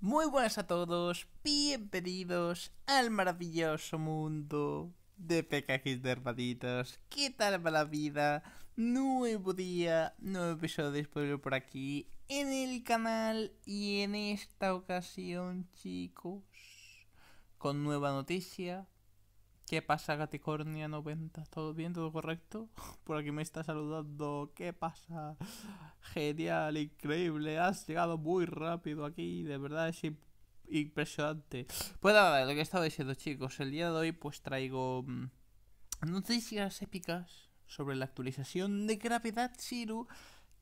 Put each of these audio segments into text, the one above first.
Muy buenas a todos, bienvenidos al maravilloso mundo de pecajes de hermanitos. ¿Qué tal va la vida? Nuevo día, nuevo episodio por aquí en el canal y en esta ocasión, chicos, con nueva noticia, ¿Qué pasa, Gaticornia 90? ¿Todo bien? ¿Todo correcto? Por aquí me está saludando. ¿Qué pasa? Genial, increíble. Has llegado muy rápido aquí. De verdad es impresionante. Pues nada, lo que he estado diciendo, chicos. El día de hoy, pues traigo mm, noticias épicas sobre la actualización de Gravedad Zero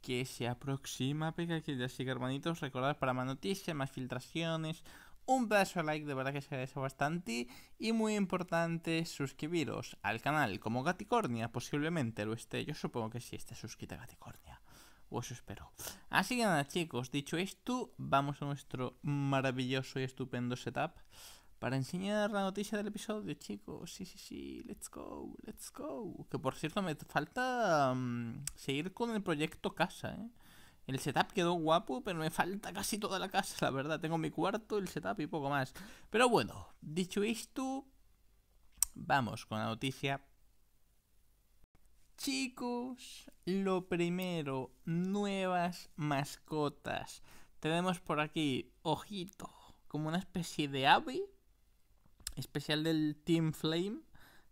que se aproxima. Pega que ya sigue, hermanitos. Recordad para más noticias, más filtraciones un beso de like, de verdad que se agradece bastante. Y muy importante, suscribiros al canal como Gaticornia, posiblemente lo esté. Yo supongo que sí esté suscrita Gaticornia. O eso espero. Así que nada, chicos, dicho esto, vamos a nuestro maravilloso y estupendo setup para enseñar la noticia del episodio, chicos. Sí, sí, sí, let's go, let's go. Que por cierto, me falta mm, seguir con el proyecto casa, ¿eh? El setup quedó guapo, pero me falta casi toda la casa, la verdad. Tengo mi cuarto, el setup y poco más. Pero bueno, dicho esto, vamos con la noticia. Chicos, lo primero, nuevas mascotas. Tenemos por aquí, ojito, como una especie de ave especial del Team Flame.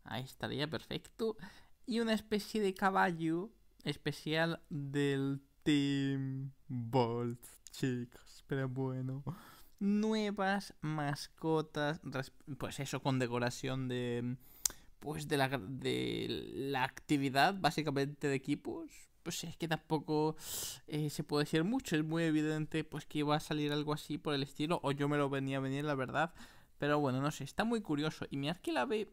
Ahí estaría perfecto. Y una especie de caballo especial del Team Bolt, chicos, pero bueno. Nuevas mascotas, pues eso, con decoración de. Pues de la, de la actividad, básicamente, de equipos. Pues es que tampoco eh, se puede decir mucho. Es muy evidente pues que iba a salir algo así por el estilo. O yo me lo venía a venir, la verdad. Pero bueno, no sé, está muy curioso. Y mirad que la ve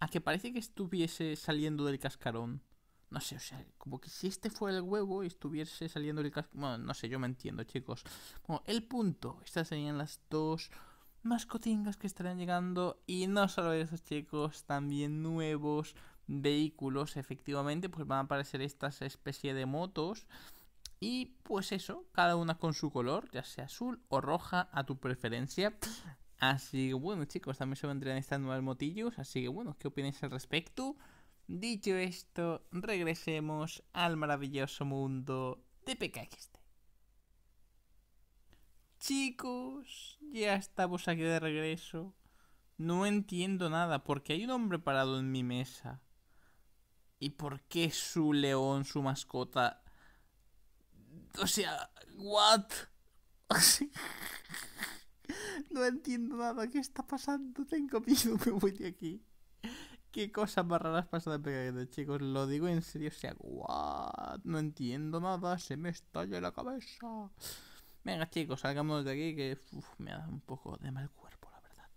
a que parece que estuviese saliendo del cascarón. No sé, o sea, como que si este fuera el huevo y estuviese saliendo el casco. Bueno, no sé, yo me entiendo, chicos. Bueno, el punto. Estas serían las dos mascotingas que estarán llegando. Y no solo esos, chicos, también nuevos vehículos, efectivamente, pues van a aparecer estas especie de motos. Y pues eso, cada una con su color, ya sea azul o roja, a tu preferencia. Así que bueno, chicos, también se vendrían estas nuevas motillos. Así que bueno, ¿qué opináis al respecto? Dicho esto, regresemos al maravilloso mundo de PKXT. Chicos, ya estamos aquí de regreso. No entiendo nada porque hay un hombre parado en mi mesa. ¿Y por qué su león, su mascota? O sea, what? no entiendo nada. ¿Qué está pasando? Tengo miedo, me voy de aquí. Qué cosas más raras pasan de chicos. Lo digo en serio, o sea, what? No entiendo nada, se me estalla la cabeza. Venga, chicos, salgamos de aquí que me da un poco de mal cuerpo, la verdad.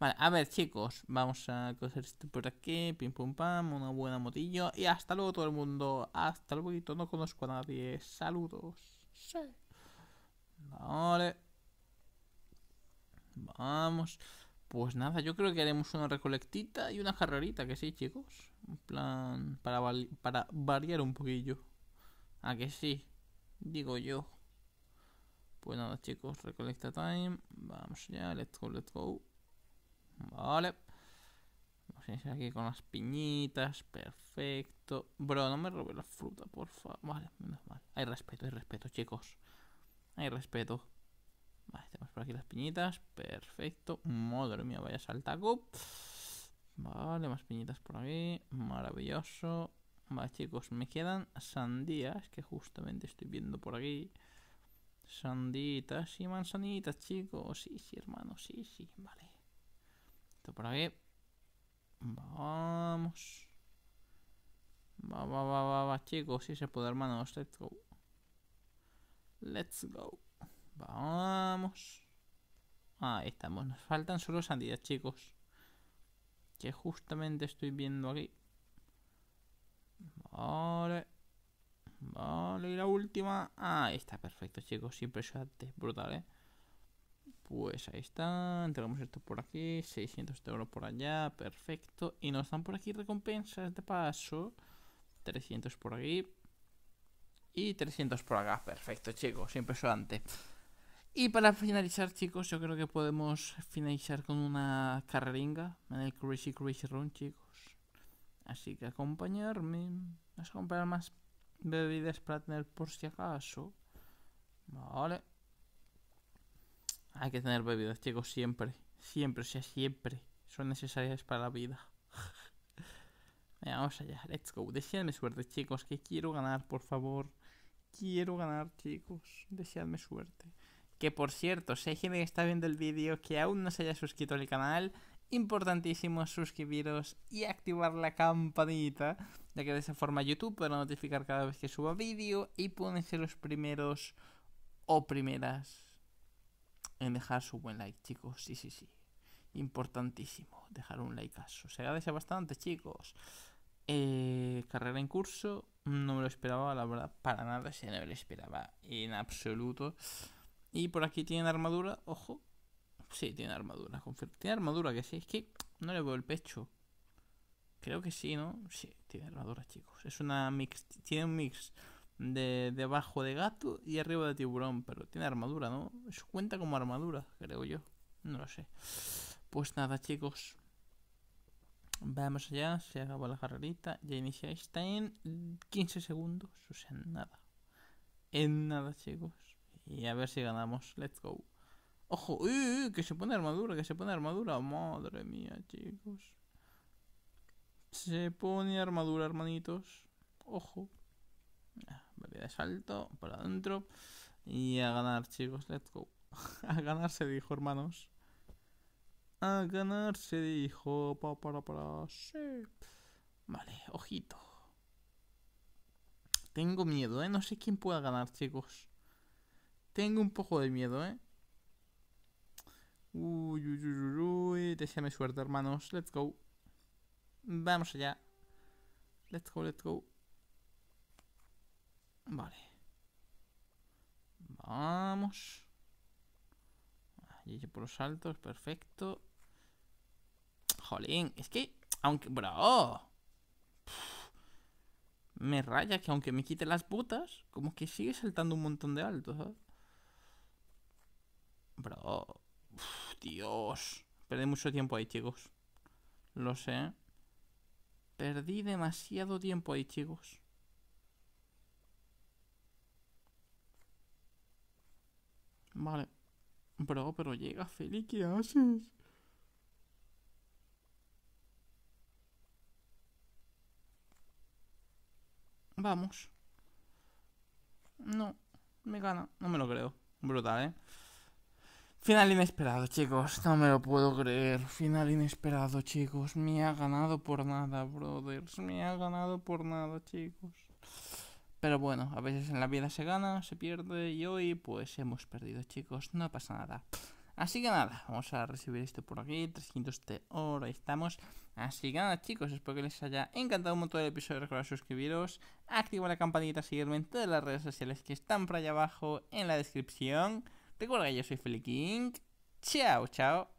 Vale, a ver, chicos, vamos a coger esto por aquí, pim pum pam, una buena motillo. Y hasta luego, todo el mundo. Hasta luego, no conozco a nadie. Saludos. Sí. Vale. Vamos. Pues nada, yo creo que haremos una recolectita y una carrerita, que sí, chicos. En plan, para, variar un poquillo. A que sí, digo yo. Pues nada, chicos, recolecta time. Vamos ya, let's go, let's go. Vale. Vamos a ir aquí con las piñitas, perfecto. Bro, no me robes la fruta, por favor. Vale, menos mal. Hay respeto, hay respeto, chicos. Hay respeto. Vale, tenemos por aquí las piñitas. Perfecto. Madre mía, vaya saltaco. Vale, más piñitas por aquí. Maravilloso. Vale, chicos, me quedan sandías que justamente estoy viendo por aquí. Sanditas y manzanitas, chicos. Sí, sí, hermano, sí, sí. Vale. Esto por aquí. Vamos. Va, va, va, va, va, chicos. Sí se puede, hermanos. Let's go. Let's go. Vamos. Ah, ahí estamos. Nos faltan solo sandías, chicos. Que justamente estoy viendo aquí. Vale. Vale, y la última. Ah, ahí está, perfecto, chicos. siempre Impresionante, brutal, ¿eh? Pues ahí está. Tenemos esto por aquí. 600 de oro por allá. Perfecto. Y nos dan por aquí recompensas de paso. 300 por aquí. Y 300 por acá. Perfecto, chicos. Impresionante. Y para finalizar, chicos, yo creo que podemos finalizar con una carreringa en el Crazy Crazy Run, chicos. Así que acompañarme. Vamos a comprar más bebidas para tener por si acaso. Vale. Hay que tener bebidas, chicos, siempre. Siempre, o sea, siempre. Son necesarias para la vida. Venga, vamos allá, let's go. Deseadme suerte, chicos, que quiero ganar, por favor. Quiero ganar, chicos. Deseadme suerte. Que por cierto, si hay gente que está viendo el vídeo que aún no se haya suscrito al canal, importantísimo suscribiros y activar la campanita, ya que de esa forma YouTube podrá notificar cada vez que suba vídeo y pueden ser los primeros o primeras en dejar su buen like, chicos. Sí, sí, sí. Importantísimo dejar un like. eso. Se agradece bastante, chicos. Eh, carrera en curso, no me lo esperaba, la verdad, para nada, se no me lo esperaba en absoluto. Y por aquí tienen armadura, ojo. Sí, tiene armadura, confirmo. Tiene armadura, que sí. Es que no le veo el pecho. Creo que sí, ¿no? Sí, tiene armadura, chicos. Es una mix. Tiene un mix de debajo de gato y arriba de tiburón, pero tiene armadura, ¿no? Eso cuenta como armadura, creo yo. No lo sé. Pues nada, chicos. Vamos allá, se acabó la carrerita, ya iniciáis, está en 15 segundos, o sea, en nada. En nada, chicos. Y a ver si ganamos. Let's go. Ojo, uy, que se pone armadura, que se pone armadura. Madre mía, chicos. Se pone armadura, hermanitos. Ojo. Ah, vale de salto para adentro. Y a ganar, chicos. Let's go. a ganarse dijo, hermanos. A ganarse dijo. Pa, para, para. Vale, ojito. Tengo miedo, ¿eh? No sé quién pueda ganar, chicos. Tengo un poco de miedo, ¿eh? Uy, uy, uy, uy. suerte, hermanos. Let's go. Vamos allá. Let's go, let's go. Vale. Vamos. Y por los saltos, perfecto. Jolín, es que, aunque, bro. me raya que aunque me quite las botas, como que sigue saltando un montón de altos, ¿sabes? Dios. Perdí mucho tiempo ahí, chicos. Lo sé. Perdí demasiado tiempo ahí, chicos. Vale. Bro, pero llega, Feli, ¿qué haces? Vamos. No, me gana. No me lo creo. Brutal, ¿eh? Final inesperado, chicos. No me lo puedo creer. Final inesperado, chicos. Me ha ganado por nada, brothers. Me ha ganado por nada, chicos. Pero bueno, a veces en la vida se gana, se pierde y hoy pues hemos perdido, chicos. No pasa nada. Así que nada, vamos a recibir esto por aquí, 300 de oro, ahí estamos. Así que nada chicos, espero que les haya encantado un montón el episodio, recordad suscribiros, Activa la campanita, seguirme en todas las redes sociales que están por allá abajo en la descripción. Recuerda que yo soy FeliKing. Chao, chao.